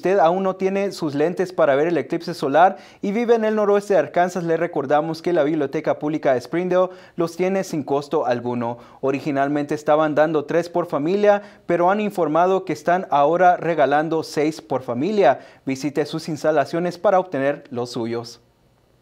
usted aún no tiene sus lentes para ver el eclipse solar y vive en el noroeste de Arkansas, le recordamos que la Biblioteca Pública de Springdale los tiene sin costo alguno. Originalmente estaban dando tres por familia, pero han informado que están ahora regalando seis por familia. Visite sus instalaciones para obtener los suyos.